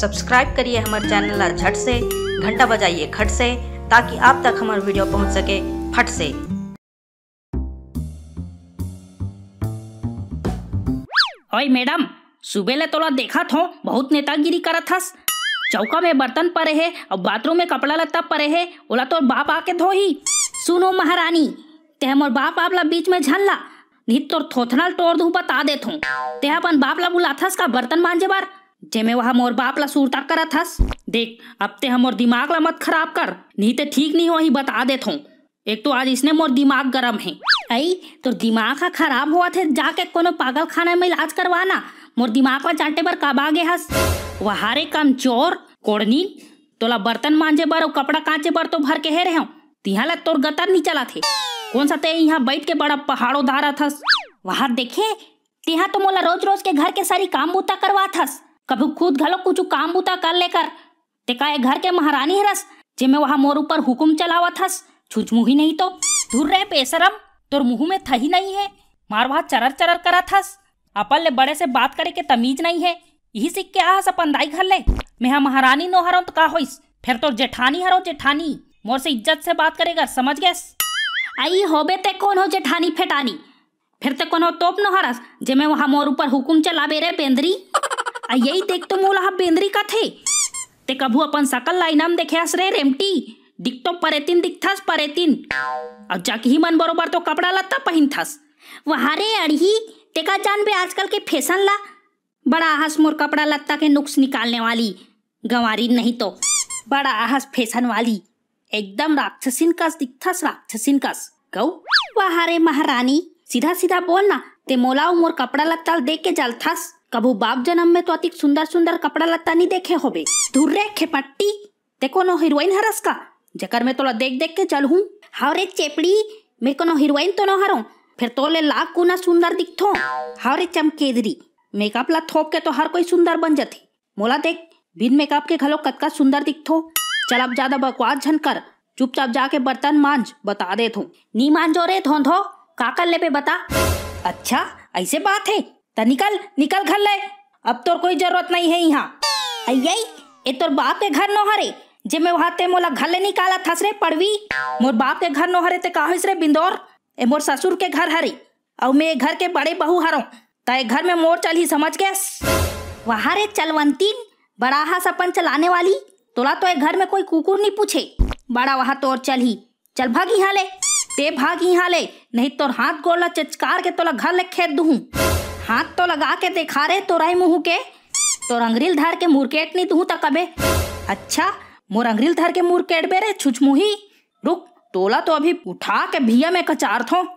subscribe करिए हमारे channel झट से घंटा बजाइए खट से ताकि आप तक हमारे वीडियो पहुंच सके फट से ओए मैडम सुबह ले तोला देखा थो बहुत नेतागिरी करा था चौका में बर्तन पड़े है और बाथरूम में कपड़ा लत्ता पड़े है ओला तो बाप आके धो ही सुनो महारानी ते मोर बाप आप बीच में झल्ला नहीं तो थोथनल तोड़ दू बता देथू ते अपन बाप ला बुलाथस का बर्तन मांजे बार जेमे वहा मोर बाप ला सुरता करत हस देख अब ते हमोर दिमाग ला मत खराब कर नहीं ते ठीक नहीं हो ही बता देत हूँ एक तो आज इसने मोर दिमाग गरम है आई तो दिमाग का खराब हुआ थे जाके कोनो पागल खाना में इलाज करवाना मोर दिमाग ला चाटे पर कब आगे हस वहारे चोर कोड़नी तोला बर्तन मांजे बर और कपड़ा कांचे बर तो भर के हे रहे तिहा ला तोर गतर नहीं चला थे कौन सा ते यहाँ बैठ के बड़ा पहाड़ो धारा थस वहा देखे तिहा तो मोला रोज रोज के घर के सारी काम बूता करवा थस कभी खुद घलो कुछ काम बुता कर लेकर तेका ए घर के महारानी हरस में वहाँ मोर ऊपर हुकुम चलावत हस मुही नहीं तो दूर रहे बेसरम तोर मुंह में थही नहीं है मार वहाँ चरर चरर करत हस अपन ले बड़े से बात करे के तमीज नहीं है यही सीख के आहस अपन दाई घर ले मैं हाँ महारानी नो हरों तो का होइस फिर तो जेठानी हरो जेठानी मोर से इज्जत से बात करेगा समझ गए आई होबे ते कौन हो जेठानी फेटानी फिर ते कौन हो तोप नो हरस जेमे वहाँ मोर ऊपर हुकुम चला रे बेंदरी आ यही देख तो मोला हाँ बेंद्री का थे ते कभू अपन सकल देखे देखेस रे रेमटी दिखतो परेतिन दिखथस परेतिन अब जाके ही मन बरोबर तो कपड़ा लत्ता पहन थस वहाँ रे अड़ही का जान बे आजकल के फैशन ला बड़ा आहस मोर कपड़ा लत्ता के नुक्स निकालने वाली गंवारी नहीं तो बड़ा आहस फैशन वाली एकदम राक्षसिन कस दिखथस राक्षसिन कस गौ वहाँ रे महारानी सीधा सीधा बोल ना ते मोला मोर कपड़ा लत्ता देख के जल थस कबू बाप जन्म में तो अतिक सुंदर सुंदर कपड़ा लत्ता नहीं देखे होबे धुर रे खेपट्टी देखो नो हीरोइन हरस का जकर में तोला देख देख के चल हूँ हाव रे चेपड़ी मेरे को नो हीरोइन तो नो हरो फिर तोले लाख गुना सुंदर दिखो हाव रे चमकेदरी मेकअप ला थोप के तो हर कोई सुंदर बन जाती मोला देख बिन मेकअप के घलो कत का सुंदर दिखथो चल अब ज्यादा बकवास झन कर चुपचाप जाके बर्तन मांझ बता दे तू नी मांझो रे धोंधो का कर ले बता अच्छा ऐसे बात है ता निकल निकल घर ले अब तोर कोई जरूरत नहीं है यहाँ अय्यई ये तोर बाप के घर नोहरे जे मैं वहाँ ते मोला घर ले निकाला थस रे पड़वी मोर बाप के घर नोहरे ते कहा रे बिंदौर ए मोर ससुर के घर हरे और मैं घर के बड़े बहू हरों तय घर में मोर चल ही समझ गए वहाँ रे बड़ा हा सपन चलाने वाली तोला तो घर में कोई कुकुर नहीं पूछे बड़ा वहाँ तोर चल ही चल भाग यहाँ ले ते भाग यहाँ ले नहीं तोर हाथ गोला चचकार के तोला घर ले खेत दू हाथ तो लगा के देखा रहे तोरा मुँह के तोर अंग्रिल धार के मुरकेट नहीं तू तक अबे अच्छा मोर अंग्रिल धार के मुरकेट बेरे मुही रुक टोला तो अभी उठा के भिया में कचार थो